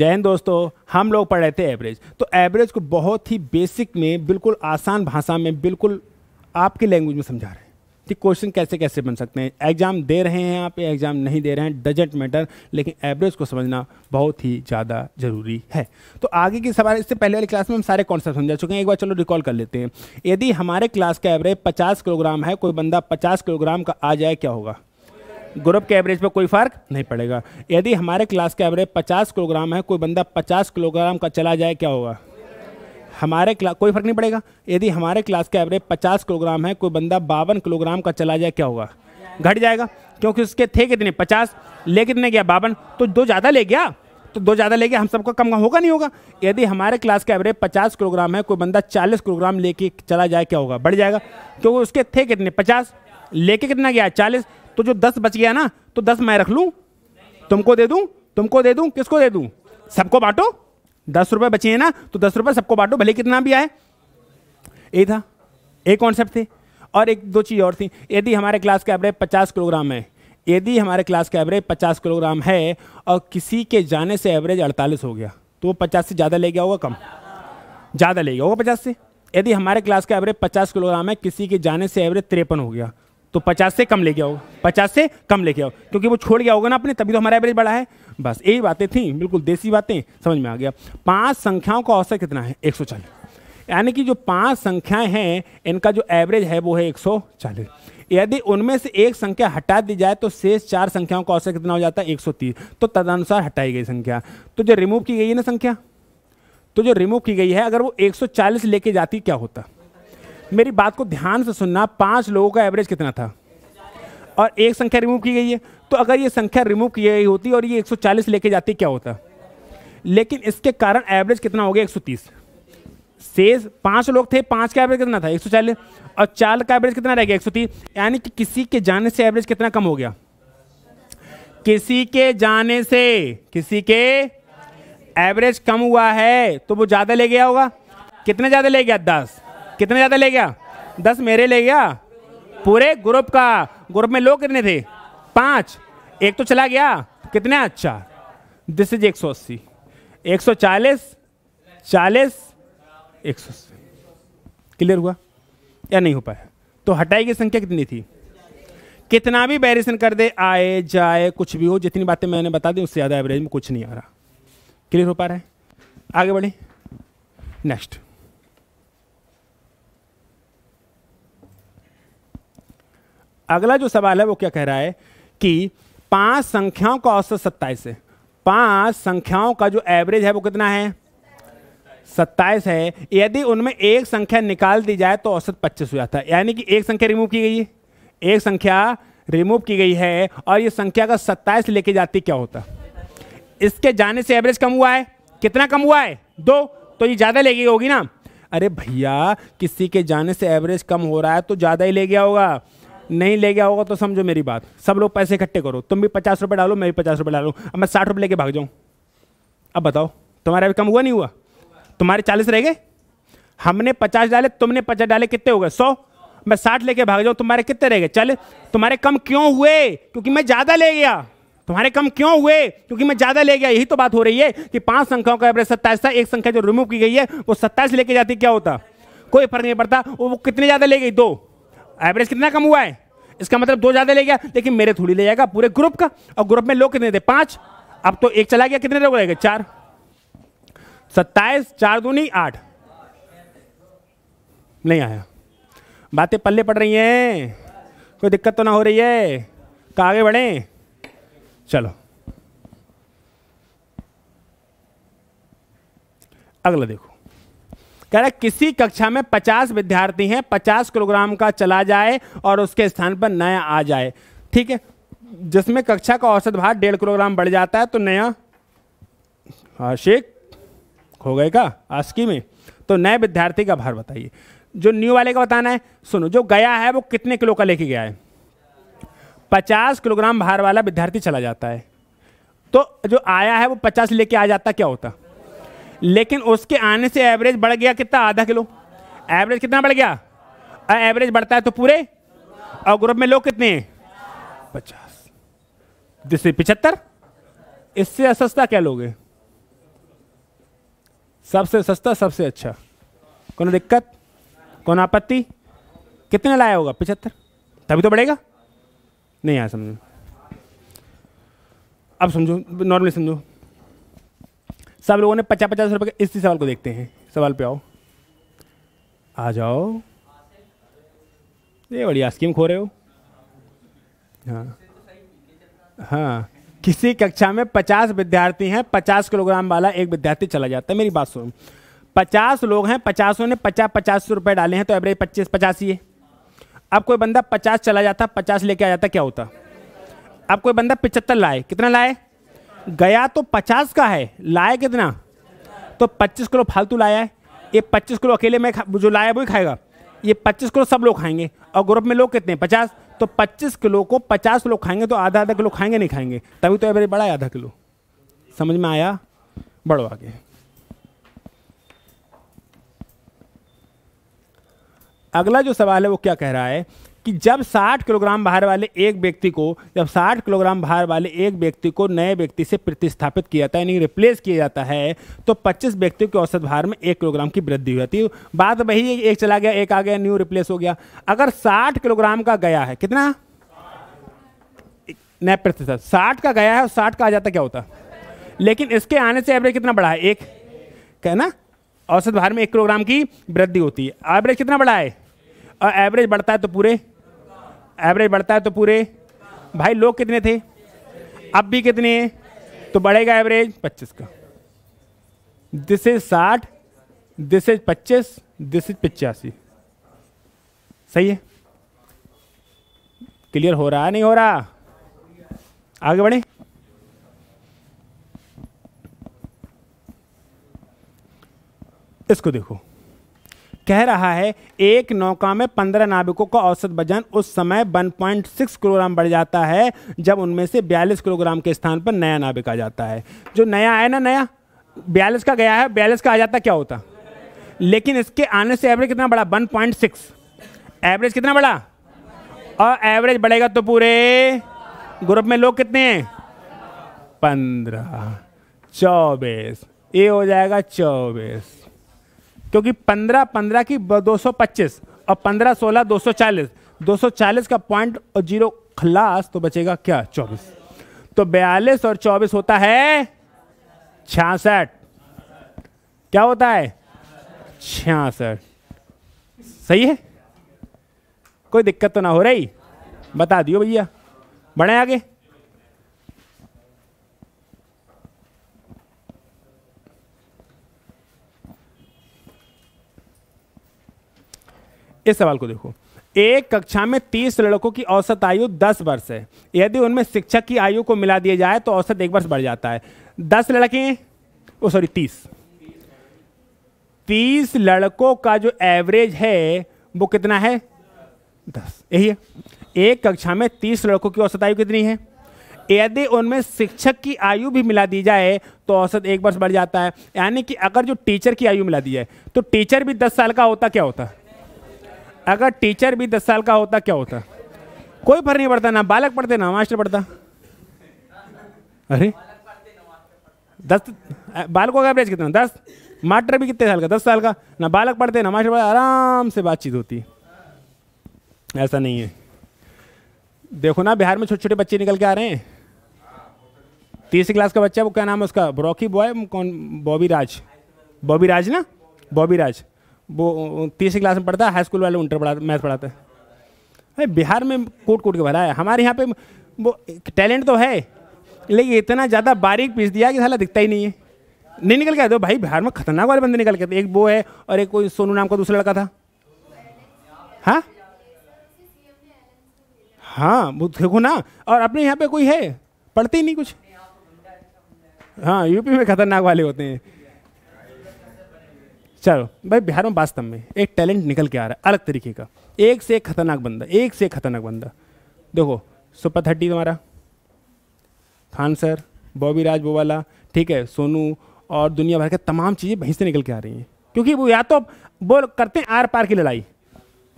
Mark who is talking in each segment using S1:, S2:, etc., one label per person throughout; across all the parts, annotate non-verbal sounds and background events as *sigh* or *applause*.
S1: जैन दोस्तों हम लोग पढ़ रहे थे एवरेज तो एवरेज को बहुत ही बेसिक में बिल्कुल आसान भाषा में बिल्कुल आपकी लैंग्वेज में समझा रहे हैं कि क्वेश्चन कैसे कैसे बन सकते हैं एग्ज़ाम दे रहे हैं आप एग्ज़ाम नहीं दे रहे हैं डजेंट मैटर लेकिन एवरेज को समझना बहुत ही ज़्यादा ज़रूरी है तो आगे की सवाल इससे पहले वाली क्लास में हम सारे कॉन्सेप्ट समझा चुके हैं एक बार चलो रिकॉल कर लेते हैं यदि हमारे क्लास का एवरेज पचास किलोग्राम है कोई बंदा पचास किलोग्राम का आ जाए क्या होगा ग्रुप के एवरेज पर कोई फ़र्क नहीं पड़ेगा यदि हमारे क्लास का एवरेज पचास किलोग्राम है कोई बंदा पचास किलोग्राम का चला जाए क्या होगा हमारे क्लास कोई फ़र्क नहीं पड़ेगा यदि हमारे क्लास का एवरेज पचास किलोग्राम है कोई बंदा बावन किलोग्राम का चला जाए क्या होगा घट जाएगा क्योंकि उसके थे कितने पचास ले कितने गया बावन तो दो ज़्यादा ले गया तो दो ज़्यादा ले गया हम सबको कम होगा नहीं होगा यदि हमारे क्लास का एवरेज पचास किलोग्राम है कोई बंदा चालीस किलोग्राम लेके चला जाए क्या होगा बढ़ जाएगा क्योंकि उसके थे कितने पचास लेके कितना गया चालीस तो जो दस बच गया ना तो दस मैं रख लू तुमको दे दू तुमको दे दूँ किसको दे दू सबको बांटो दस रुपए बचे हैं ना तो दस रुपए सबको बांटो भले कितना भी आए ये था एक कॉन्सेप्ट थे और एक दो चीज़ और थी यदि हमारे क्लास का एवरेज पचास किलोग्राम है यदि हमारे क्लास का एवरेज पचास किलोग्राम है और किसी के जाने से एवरेज अड़तालीस हो गया तो वो पचास से ज़्यादा ले गया होगा कम ज़्यादा ले गया होगा पचास से यदि हमारे क्लास का एवरेज पचास किलोग्राम है किसी के जाने से एवरेज तिरपन हो गया तो पचास से कम ले गया होगा पचास से कम ले गया होगा क्योंकि वो छोड़ गया होगा ना अपने तभी तो हमारा एवरेज बढ़ा है बस यही बातें थी बिल्कुल देसी बातें समझ में आ गया पांच संख्याओं का औसत कितना है एक यानी कि जो पांच संख्याएं हैं इनका जो एवरेज है वो है एक यदि उनमें से एक संख्या हटा दी जाए तो शेष चार संख्याओं का औसत कितना हो जाता है 130 तो तदनुसार हटाई गई संख्या तो जो रिमूव की गई है ना संख्या तो जो रिमूव की गई है अगर वो 140 लेके जाती क्या होता है मेरी बात को ध्यान से सुनना पाँच लोगों का एवरेज कितना था और एक संख्या रिमूव की गई है तो अगर ये संख्या रिमूव की गई होती और ये 140 लेके जाती क्या होता लेकिन इसके कारण एवरेज कितना हो गया 130 सेज पाँच लोग थे पाँच का एवरेज कितना था 140 और चार का एवरेज कितना रह गया एक यानी कि किसी के जाने से एवरेज कितना कम हो गया किसी के जाने से किसी के एवरेज कम हुआ है तो वो ज़्यादा ले गया होगा कितना ज़्यादा ले गया दस कितने ज़्यादा ले गया दस मेरे ले गया पूरे ग्रुप का ग्रुप में लोग कितने थे पांच एक तो चला गया कितने अच्छा दिस इज एक सौ अस्सी एक सौ चालीस चालीस एक सौ अस्सी क्लियर हुआ या नहीं हो पाया तो हटाई की संख्या कितनी थी कितना भी बैरिसन कर दे आए जाए कुछ भी हो जितनी बातें मैंने बता दी उससे ज़्यादा एवरेज में कुछ नहीं आ रहा क्लियर हो पा रहा है आगे बढ़े नेक्स्ट अगला जो सवाल है वो क्या कह रहा है कि पांच संख्याओं का औसत सत्ताईस है पांच संख्याओं का जो एवरेज है वो कितना है सत्ताईस है यदि उनमें एक संख्या निकाल दी जाए तो औसत पच्चीस हो जाता है यानी कि एक संख्या रिमूव की गई है एक संख्या रिमूव की गई है और ये संख्या का सत्ताईस लेके जाती क्या होता इसके जाने से एवरेज कम हुआ है कितना कम हुआ है दो तो ये ज़्यादा ले गई होगी ना अरे भैया किसी के जाने से एवरेज कम हो रहा है तो ज़्यादा ही ले गया होगा नहीं ले गया होगा तो समझो मेरी बात सब लोग पैसे इकट्ठे करो तुम भी पचास रुपये डालो मैं भी पचास रुपये डालो अब मैं साठ रुपये लेके भाग जाऊँ अब बताओ तुम्हारा अभी कम हुआ नहीं हुआ तुम्हारे चालीस रह गए हमने पचास डाले तुमने पचास डाले कितने हो गए सौ मैं साठ लेके भाग जाऊँ तुम्हारे कितने रह गए चल तुम्हारे कम क्यों हुए क्योंकि मैं ज़्यादा ले गया तुम्हारे कम क्यों हुए क्योंकि मैं ज़्यादा ले गया यही तो बात हो रही है कि पांच संख्याओं का एवरेज सत्ताईस था एक संख्या जो रिमूव की गई है वो सत्ताईस लेके जाती क्या होता कोई फर्क नहीं पड़ता वो कितने ज़्यादा ले गई दो एवरेज कितना कम हुआ है इसका मतलब दो ज्यादा ले गया लेकिन मेरे थोड़ी ले जाएगा पूरे ग्रुप का और ग्रुप में लोग कितने थे पांच अब तो एक चला गया कितने लोग रहेगा चार सत्ताईस चार दूनी आठ नहीं आया बातें पल्ले पड़ रही हैं कोई दिक्कत तो ना हो रही है तो आगे बढ़े चलो अगला देखो कह रहा किसी कक्षा में 50 विद्यार्थी हैं 50 किलोग्राम का चला जाए और उसके स्थान पर नया आ जाए ठीक है जिसमें कक्षा का औसत भार डेढ़ किलोग्राम बढ़ जाता है तो नया आशिक हो गए का आस्की में तो नए विद्यार्थी का भार बताइए जो न्यू वाले का बताना है सुनो जो गया है वो कितने किलो का लेके गया है पचास किलोग्राम भार वाला विद्यार्थी चला जाता है तो जो आया है वो पचास लेके आ जाता क्या होता लेकिन उसके आने से एवरेज बढ़ गया कितना आधा किलो एवरेज कितना बढ़ गया एवरेज बढ़ता है तो पूरे और ग्रुप में लोग कितने पचास जिससे पिछहत्तर इससे सस्ता क्या लोगे सबसे सस्ता सबसे अच्छा कौन दिक्कत कौन आपत्ति कितने लाया होगा पिछहत्तर तभी तो बढ़ेगा नहीं आया समझो अब समझो नॉर्मली समझो सब लोगों ने पचास पचास रुपए का इसी सवाल को देखते हैं सवाल पे आओ आ जाओ ये बढ़िया स्कीम खो रहे हो हाँ हाँ किसी कक्षा में पचास विद्यार्थी हैं पचास किलोग्राम वाला एक विद्यार्थी चला जाता है मेरी बात सुनो पचास लोग हैं पचासों ने पचास पचास रुपये डाले हैं तो एवरेज पच्चीस पचास ही है अब कोई बंदा पचास चला जाता पचास लेके आ जाता क्या होता अब कोई बंदा पिचहत्तर लाए कितना लाए गया तो पचास का है लाया कितना तो पच्चीस किलो फालतू लाया है ये पच्चीस किलो अकेले में जो लाया वही खाएगा ये पच्चीस किलो सब लोग खाएंगे और ग्रुप में लोग कितने पचास तो पच्चीस किलो को पचास लोग खाएंगे तो आधा आधा किलो खाएंगे नहीं खाएंगे तभी तो एवरेज बड़ा है आधा किलो समझ में आया बढ़ो आगे अगला जो सवाल है वो क्या कह रहा है कि जब 60 किलोग्राम भार वाले एक व्यक्ति को जब 60 किलोग्राम भार वाले एक व्यक्ति को नए व्यक्ति से प्रतिस्थापित किया जाता है यानी रिप्लेस किया जाता है तो 25 व्यक्तियों के औसत भार में एक किलोग्राम की वृद्धि हो जाती है बात वही एक चला गया एक आ गया न्यू रिप्लेस हो गया अगर साठ किलोग्राम का गया है कितना नए प्रतिशत साठ का गया है और साठ का आ जाता क्या होता लेकिन इसके आने से एवरेज कितना बढ़ा है एक कहना औसत भार में एक किलोग्राम की वृद्धि होती है एवरेज कितना बढ़ा है और एवरेज बढ़ता है तो पूरे एवरेज बढ़ता है तो पूरे भाई लोग कितने थे अब भी कितने हैं तो बढ़ेगा एवरेज पच्चीस का दिस इज साठ दिस इज पच्चीस दिस इज पिचासी सही है क्लियर हो रहा नहीं हो रहा आगे बढ़े इसको देखो कह रहा है एक नौका में पंद्रह नाविकों का औसत वजन उस समय 1.6 किलोग्राम बढ़ जाता है जब उनमें से बयालीस किलोग्राम के स्थान पर नया नाविक आ जाता है जो नया आया ना नया बयालीस का गया है बयालीस का आ जाता क्या होता लेकिन इसके आने से एवरेज कितना बड़ा वन एवरेज कितना बड़ा और एवरेज बढ़ेगा तो पूरे ग्रुप में लोग कितने हैं पंद्रह चौबीस ये हो जाएगा चौबीस क्योंकि पंद्रह पंद्रह की दो सौ पच्चीस और पंद्रह सोलह दो सौ चालीस दो सौ चालीस का पॉइंट और जीरो खलास तो बचेगा क्या चौबीस तो बयालीस और चौबीस होता है छियासठ क्या होता है छियासठ सही है कोई दिक्कत तो ना हो रही बता दियो भैया बढ़े आगे इस सवाल को देखो एक कक्षा में तीस लड़कों की औसत आयु दस वर्ष है यदि उनमें शिक्षक की आयु को मिला दिया जाए तो औसत एक वर्ष बढ़ जाता है दस लड़के ओ सॉरी तीस तीस लड़कों का जो एवरेज है वो कितना है दस यही है एक कक्षा में तीस लड़कों की औसत आयु कितनी है यदि उनमें शिक्षक की आयु भी मिला दी जाए तो औसत एक वर्ष बढ़ जाता है यानी कि अगर जो टीचर की आयु मिला दी जाए तो टीचर भी दस साल का होता क्या होता है अगर टीचर भी दस साल का होता क्या होता कोई फर्क नहीं पड़ता ना बालक पढ़ते ना मास्टर पढ़ता अरे दस बालकों का एवरेज कितना दस मास्टर भी कितने साल का दस साल का ना बालक पढ़ते ना मास्टर पढ़ते आराम से बातचीत होती ऐसा नहीं है देखो ना बिहार में छोटे छोटे बच्चे निकल के आ रहे हैं तीसरी क्लास का बच्चा वो क्या नाम है उसका ब्रॉकी बॉय कौन बॉबी राज बॉबी राज ना बॉबी राज वो तीसरी क्लास में पढ़ता है हाई स्कूल वाले इंटर पढ़ाते मैथ पढ़ाते हैं अरे बिहार में कोट कोट के भरा है हमारे यहाँ पे वो टैलेंट तो है लेकिन इतना ज़्यादा बारीक पीस दिया कि साला दिखता ही नहीं है नहीं निकल के आते भाई बिहार में खतरनाक वाले बंदे निकल के आते एक वो है और एक कोई सोनू नाम का दूसरा लड़का था हाँ हाँ वो देखो ना और अपने यहाँ पे कोई है पढ़ते ही नहीं कुछ हाँ यूपी में खतरनाक वाले होते हैं चलो भाई बिहार में वास्तव में एक टैलेंट निकल के आ रहा है अलग तरीके का एक से एक खतरनाक बंदा एक से एक खतरनाक बंदा देखो सुपर थर्टी तुम्हारा खान सर बॉबी राज बोवाला ठीक है सोनू और दुनिया भर के तमाम चीज़ें वहीं से निकल के आ रही हैं क्योंकि वो या तो वो करते हैं आर पार की लड़ाई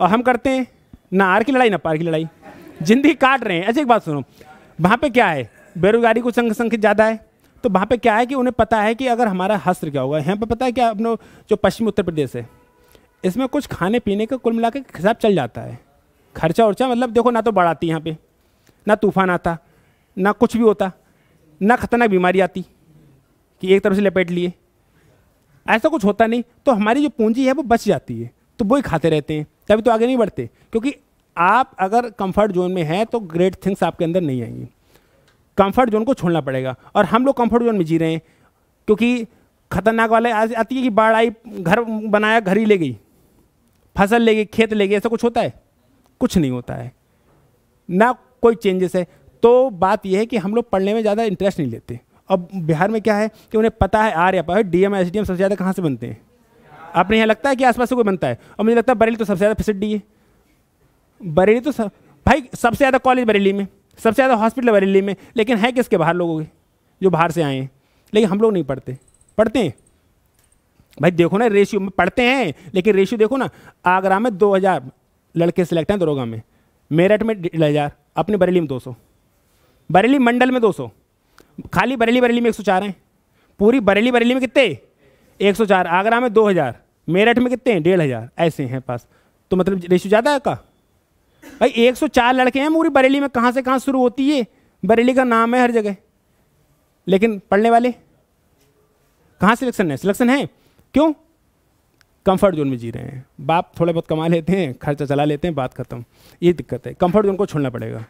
S1: और हम करते हैं ना आर की लड़ाई ना पार की लड़ाई जिंदगी काट रहे हैं ऐसे अच्छा, एक बात सुनो वहाँ पे क्या है बेरोजगारी को संख्या ज़्यादा है तो वहाँ पे क्या है कि उन्हें पता है कि अगर हमारा हस्त्र क्या होगा यहाँ पे पता है क्या अपने जो पश्चिम उत्तर प्रदेश है इसमें कुछ खाने पीने का कुल मिला के हिसाब चल जाता है खर्चा उर्चा मतलब देखो ना तो बाढ़ आती यहाँ पे ना तूफान आता ना कुछ भी होता ना खतरनाक बीमारी आती कि एक तरफ से लपेट लिए ऐसा कुछ होता नहीं तो हमारी जो पूंजी है वो बच जाती है तो वो ही खाते रहते हैं तभी तो आगे नहीं बढ़ते क्योंकि आप अगर कंफर्ट जोन में हैं तो ग्रेट थिंग्स आपके अंदर नहीं आएंगी कंफर्ट जोन को छोड़ना पड़ेगा और हम लोग कंफर्ट जोन में जी रहे हैं क्योंकि खतरनाक वाले आज आती है कि बाढ़ आई घर बनाया घर ही ले गई फसल ले गई खेत ले गई ऐसा कुछ होता है कुछ नहीं होता है ना कोई चेंजेस है तो बात यह है कि हम लोग पढ़ने में ज़्यादा इंटरेस्ट नहीं लेते अब बिहार में क्या है कि उन्हें पता है आर या पाए D M S D M सबसे ज़्यादा कहाँ से बनते हैं आपने यहाँ लगता है कि आसपास से कोई बनता है और मुझे लगता है बरेली तो सबसे ज़्यादा फिसड्डी है बरेली तो सब भाई सबसे ज़्यादा कॉलेज बरेली में सबसे ज़्यादा हॉस्पिटल बरेली में लेकिन है किसके बाहर लोगों के जो बाहर से आए हैं लेकिन हम लोग नहीं पढ़ते पढ़ते हैं भाई देखो ना रेशियो में पढ़ते हैं लेकिन रेशियो देखो ना आगरा में 2000 लड़के सेलेक्ट हैं दरोगा में मेरठ में डेढ़ हज़ार अपने बरेली में 200 बरेली मंडल में 200 खाली बरेली बरेली में चार हैं पूरी बरेली बरेली में कितने चार आगरा में 2000 मेरठ में कितने हैं डेढ़ हज़ार ऐसे हैं पास तो मतलब रेशियो ज़्यादा है का भाई 104 लड़के हैं पूरी बरेली में कहाँ से कहाँ शुरू होती है बरेली का नाम है हर जगह लेकिन पढ़ने वाले कहाँ सिलेक्शन है सिलेक्शन है क्यों कंफर्ट जोन में जी रहे हैं बाप थोड़े बहुत कमा लेते हैं खर्चा चला लेते हैं बात खत्म ये दिक्कत है कंफर्ट जोन को छोड़ना पड़ेगा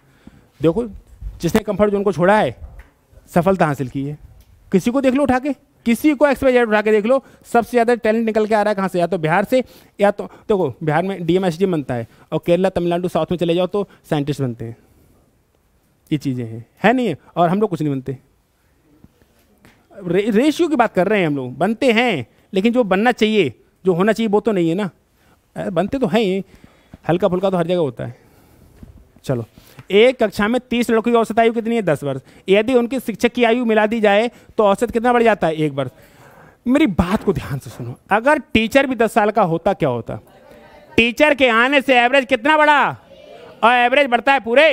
S1: देखो जिसने कंफर्ट जोन को छोड़ा है सफलता हासिल की है किसी को देख लो उठा के किसी को एक्स वाई जेड उठा के देख लो सबसे ज़्यादा टैलेंट निकल के आ रहा है कहाँ से या तो बिहार से या तो देखो तो बिहार में डी बनता है और केरला तमिलनाडु साउथ में चले जाओ तो साइंटिस्ट बनते हैं ये चीज़ें हैं है नहीं है और हम लोग कुछ नहीं बनते रे, रेशियो की बात कर रहे हैं हम लोग बनते हैं लेकिन जो बनना चाहिए जो होना चाहिए वो तो नहीं है ना बनते तो हैं हल्का फुल्का तो हर जगह होता है चलो एक कक्षा में तीस लड़कों की औसत आयु कितनी है दस वर्ष यदि उनके शिक्षक की आयु मिला दी जाए तो औसत कितना बढ़ जाता है एक वर्ष मेरी बात को ध्यान से सुनो अगर टीचर भी दस साल का होता क्या होता टीचर के आने से एवरेज कितना बढ़ा और एवरेज बढ़ता है पूरे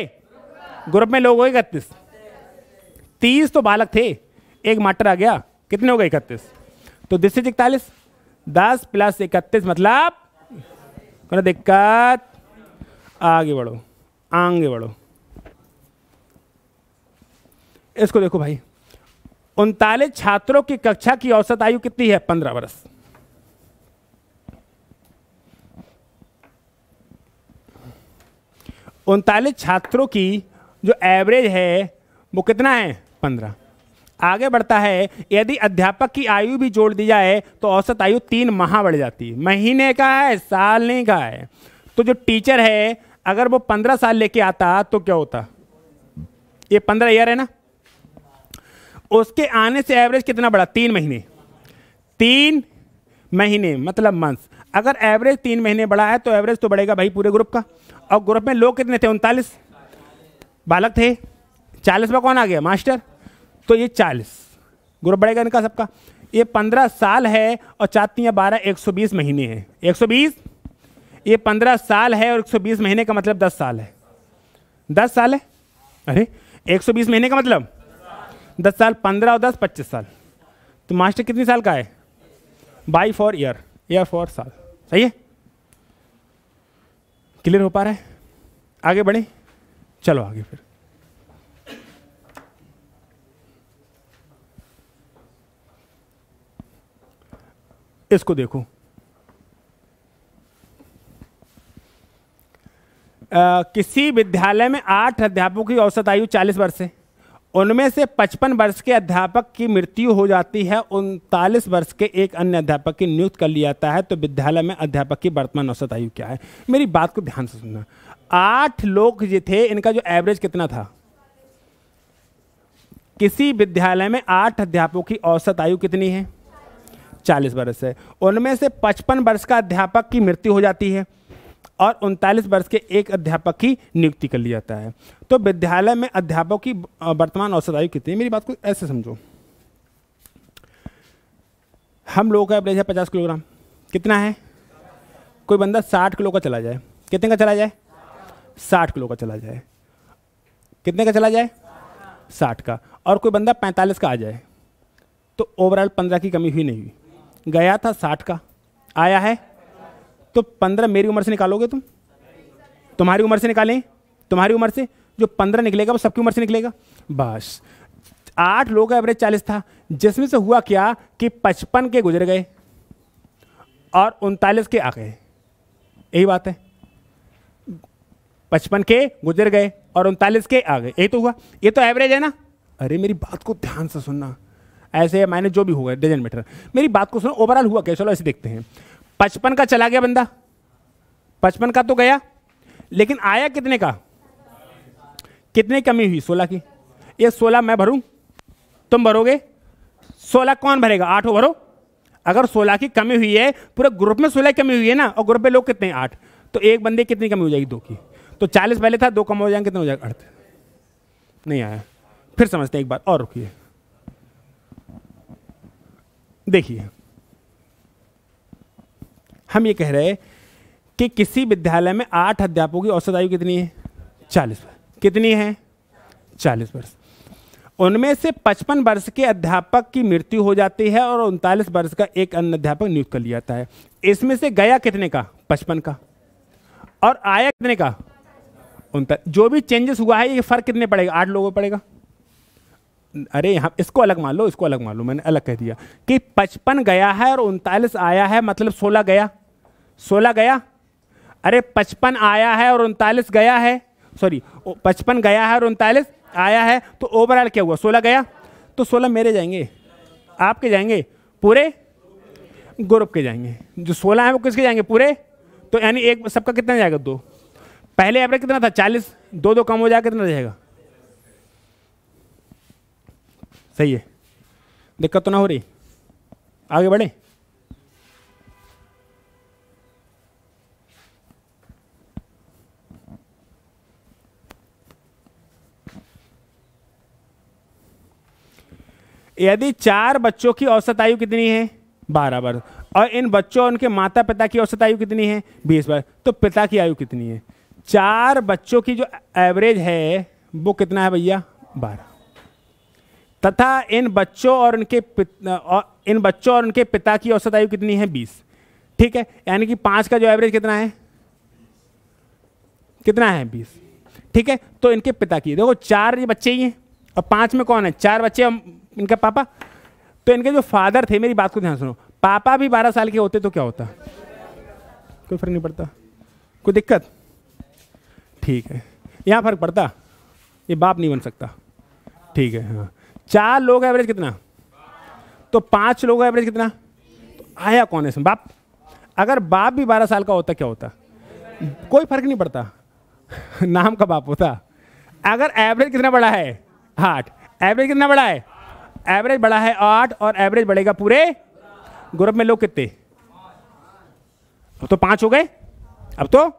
S1: ग्रुप में लोग हो गए इकतीस तीस तो बालक थे एक मास्टर आ गया कितने हो गए इकतीस तो दिस इज इकतालीस दस प्लस इकतीस मतलब दिक्कत आगे बढ़ो आगे बढ़ो इसको देखो भाई उनतालीस छात्रों की कक्षा की औसत आयु कितनी है पंद्रह वर्ष उनतालीस छात्रों की जो एवरेज है वो कितना है पंद्रह आगे बढ़ता है यदि अध्यापक की आयु भी जोड़ दी जाए तो औसत आयु तीन माह बढ़ जाती है महीने का है साल नहीं का है तो जो टीचर है अगर वो पंद्रह साल लेके आता तो क्या होता ये पंद्रह ईयर है ना उसके आने से एवरेज कितना बढ़ा तीन महीने तीन महीने मतलब मंथ अगर एवरेज तीन महीने बढ़ा है तो एवरेज तो बढ़ेगा भाई पूरे ग्रुप का और ग्रुप में लोग कितने थे उनतालीस बालक थे चालीस में कौन आ गया मास्टर तो ये चालीस ग्रुप बढ़ेगा इनका सबका ये पंद्रह साल है और चाहती हैं बारह एक सौ बीस महीने हैं एक सौ बीस ये पंद्रह साल है और एक सौ बीस महीने का मतलब दस साल है दस साल है अरे एक सौ बीस महीने का मतलब दस साल पंद्रह और दस पच्चीस साल तो मास्टर कितने साल का है by four year year four साल सही है क्लियर हो पा रहा है आगे बढ़े चलो आगे फिर इसको देखो किसी विद्यालय में आठ अध्यापकों की औसत आयु चालीस वर्ष है उनमें से पचपन वर्ष के अध्यापक की मृत्यु हो जाती है उनतालीस वर्ष के एक अन्य अध्यापक की नियुक्त कर लिया जाता है तो विद्यालय में अध्यापक की वर्तमान औसत आयु क्या है मेरी बात को ध्यान से सुनना आठ लोग जो थे इनका जो एवरेज कितना था किसी विद्यालय में आठ अध्यापकों की औसत आयु कितनी है चालीस वर्ष है उनमें से पचपन वर्ष का अध्यापक की मृत्यु हो जाती है और उनतालीस वर्ष के एक अध्यापक की नियुक्ति कर लिया जाता है तो विद्यालय में अध्यापकों की वर्तमान औसत आयु कितनी है मेरी बात को ऐसे समझो हम लोगों का एवरेज है पचास किलोग्राम कितना है कोई बंदा साठ किलो का चला जाए कितने का चला जाए साठ किलो का चला जाए कितने का चला जाए साठ का और कोई बंदा पैंतालीस का आ जाए तो ओवरऑल पंद्रह की कमी हुई नहीं हुई गया था साठ का आया है तो पंद्रह मेरी उम्र से निकालोगे तुम तुम्हारी उम्र से निकालें तुम्हारी उम्र से जो पंद्रह निकलेगा वो सबकी उम्र से निकलेगा बस आठ लोग का एवरेज चालीस था जिसमें से हुआ क्या कि पचपन के गुजर गए और उनतालीस के आ गए यही बात है पचपन के गुजर गए और उनतालीस के आ गए यही तो हुआ ये तो एवरेज है ना अरे मेरी बात को ध्यान से सुनना ऐसे मैंने जो भी हुआ डिजन मेटर मेरी बात को सुनो ओवरऑल हुआ क्या चलो ऐसे देखते हैं पचपन का चला गया बंदा पचपन का तो गया लेकिन आया कितने का कितने कमी हुई सोलह की ये सोलह मैं भरूं तुम भरोगे सोलह कौन भरेगा आठ हो भरो अगर सोलह की कमी हुई है पूरे ग्रुप में सोलह कमी हुई है ना और ग्रुप में लोग कितने आठ तो एक बंदे कितनी कमी हो जाएगी दो की तो चालीस पहले था दो कम हो जाएंगे कितने हो जाएगा अर्थ नहीं आया फिर समझते हैं एक बार और रुकिए देखिए हम ये कह रहे हैं कि किसी विद्यालय में आठ अध्यापकों की औसत आयु कितनी है चालीस वर्ष कितनी है चालीस वर्ष उनमें से पचपन वर्ष के अध्यापक की मृत्यु हो जाती है और उनतालीस वर्ष का एक अन्य अध्यापक नियुक्त कर लिया जाता है इसमें से गया कितने का पचपन का और आया कितने का उनता जो भी चेंजेस हुआ है ये फर्क कितने पड़ेगा आठ लोगों पड़ेगा अरे यहाँ इसको अलग मान लो इसको अलग मान लो मैंने अलग कह दिया कि पचपन गया है और उनतालीस आया है मतलब सोलह गया सोलह गया अरे पचपन आया है और उनतालीस गया है सॉरी पचपन गया है और उनतालीस आया है तो ओवरऑल क्या हुआ सोलह गया तो सोलह मेरे जाएंगे आपके जाएंगे पूरे ग्रुप के जाएंगे जो सोलह हैं वो किसके जाएंगे पूरे तो यानी एक सबका कितना जाएगा दो पहले एवरेज कितना था चालीस दो दो कम हो जाएगा कितना जाएगा सही है दिक्कत तो ना हो रही आगे बढ़े यदि चार बच्चों की औसत आयु कितनी है बारह वर्ष और इन बच्चों उनके माता पिता की औसत आयु कितनी है बीस वर्ष तो पिता की आयु कितनी है चार बच्चों की जो एवरेज है वो कितना है भैया बारह तथा इन बच्चों और उनके और इन बच्चों और उनके पिता की औसत आयु कितनी है बीस ठीक है यानी कि पांच का जो एवरेज कितना है कितना है बीस ठीक है तो इनके पिता की देखो चार ये बच्चे ही हैं और पांच में कौन है चार बच्चे इनका पापा तो इनके जो फादर थे मेरी बात को ध्यान सुनो पापा भी बारह साल के होते तो क्या होता कोई फर्क नहीं पड़ता कोई दिक्कत ठीक है यहाँ फर्क पड़ता ये बाप नहीं बन सकता ठीक है हाँ चार लोग एवरेज कितना तो पांच लोग एवरेज कितना तो आया कौन है बाप अगर बाप भी बारह साल का होता क्या होता कोई फर्क नहीं पड़ता *laughs* नाम का बाप होता अगर एवरेज कितना बड़ा है आठ एवरेज कितना बड़ा है एवरेज बढ़ा है आठ और एवरेज बढ़ेगा पूरे ग्रुप में लोग कितने अब तो पांच हो गए अब तो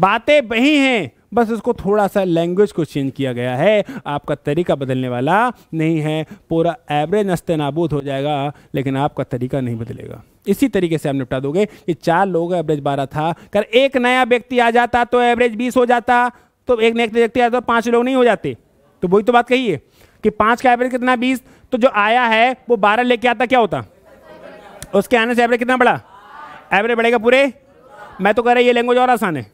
S1: बातें वही हैं बस उसको थोड़ा सा लैंग्वेज को चेंज किया गया है आपका तरीका बदलने वाला नहीं है पूरा एवरेज नस्ते नाबूद हो जाएगा लेकिन आपका तरीका नहीं बदलेगा इसी तरीके से आप निपटा दोगे कि चार लोग एवरेज बारह था अगर एक नया व्यक्ति आ जाता तो एवरेज बीस हो जाता तो एक नया व्यक्ति आता तो पाँच लोग नहीं हो जाते तो वही तो बात कही है कि पाँच का एवरेज कितना बीस तो जो आया है वो बारह लेके आता क्या होता उसके आने से एवरेज कितना बढ़ा एवरेज बढ़ेगा पूरे मैं तो कह रहा ये लैंग्वेज और आसान है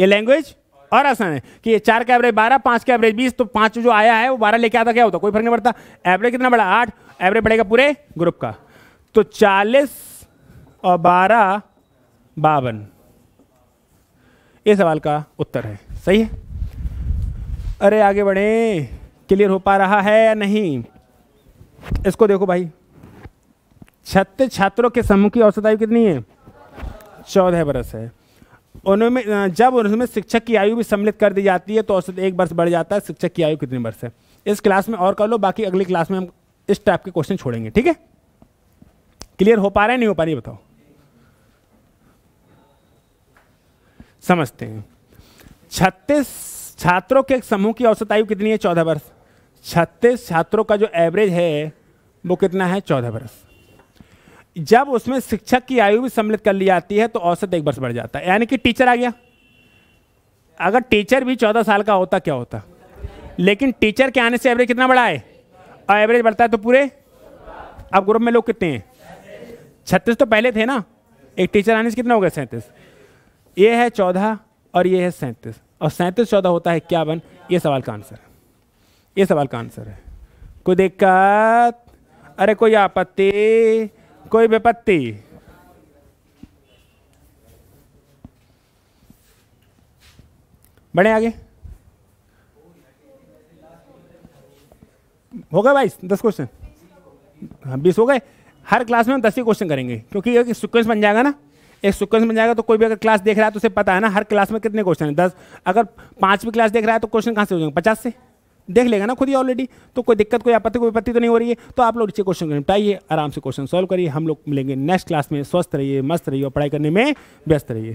S1: ये लैंग्वेज और आसान है कि ये चार का एवरेज बारह पांच का एवरेज बीस तो पांच जो आया है वो बारह लेके आता क्या होता कोई फर्क नहीं पड़ता एवरेज कितना बड़ा आठ एवरेज बढ़ेगा पूरे ग्रुप का तो चालीस और बारह बावन ये सवाल का उत्तर है सही है अरे आगे बढ़े क्लियर हो पा रहा है या नहीं इसको देखो भाई छत्तीस छात्रों के समूह की औसत आयु कितनी है चौदह बरस है उनमें जब उनमें शिक्षक की आयु भी सम्मिलित कर दी जाती है तो औसत एक वर्ष बढ़ जाता है शिक्षक की आयु कितने वर्ष है इस क्लास में और कर लो बाकी अगली क्लास में हम इस टाइप के क्वेश्चन छोड़ेंगे ठीक है क्लियर हो पा रहा है नहीं हो पा रही बताओ समझते हैं छत्तीस छात्रों के समूह की औसत आयु कितनी है चौदह वर्ष छत्तीस छात्रों का जो एवरेज है वो कितना है चौदह बरस जब उसमें शिक्षक की आयु भी सम्मिलित कर ली जाती है तो औसत एक वर्ष बढ़ जाता है यानी कि टीचर आ गया अगर टीचर भी चौदह साल का होता क्या होता लेकिन टीचर के आने से एवरेज कितना बढ़ा है और एवरेज बढ़ता है तो पूरे अब ग्रुप में लोग कितने हैं छत्तीस तो पहले थे ना एक टीचर आने से कितना हो गया सैंतीस ये है चौदह और ये है सैंतीस और सैंतीस चौदह होता है क्या बन ये सवाल का आंसर है ये सवाल का आंसर है कोई दिक्कत अरे कोई आपत्ति कोई विपत्ति बढ़े आगे हो गए बाईस दस क्वेश्चन हाँ बीस हो गए हर क्लास में हम दस ही क्वेश्चन करेंगे क्योंकि एक सिक्वेंस बन जाएगा ना एक सिक्वेंस बन जाएगा तो कोई भी अगर क्लास देख रहा है तो उसे पता है ना हर क्लास में कितने क्वेश्चन है दस अगर पांचवी क्लास देख रहा है तो क्वेश्चन कहाँ से हो जाएंगे पचास से देख लेगा ना खुद ही ऑलरेडी तो कोई दिक्कत कोई आपत्ति कोई विपत्ति तो नहीं हो रही है तो आप लोग इसे क्वेश्चन को निपटाइए आराम से क्वेश्चन सॉल्व करिए हम लोग मिलेंगे नेक्स्ट क्लास में स्वस्थ रहिए मस्त रहिए और पढ़ाई करने में व्यस्त रहिए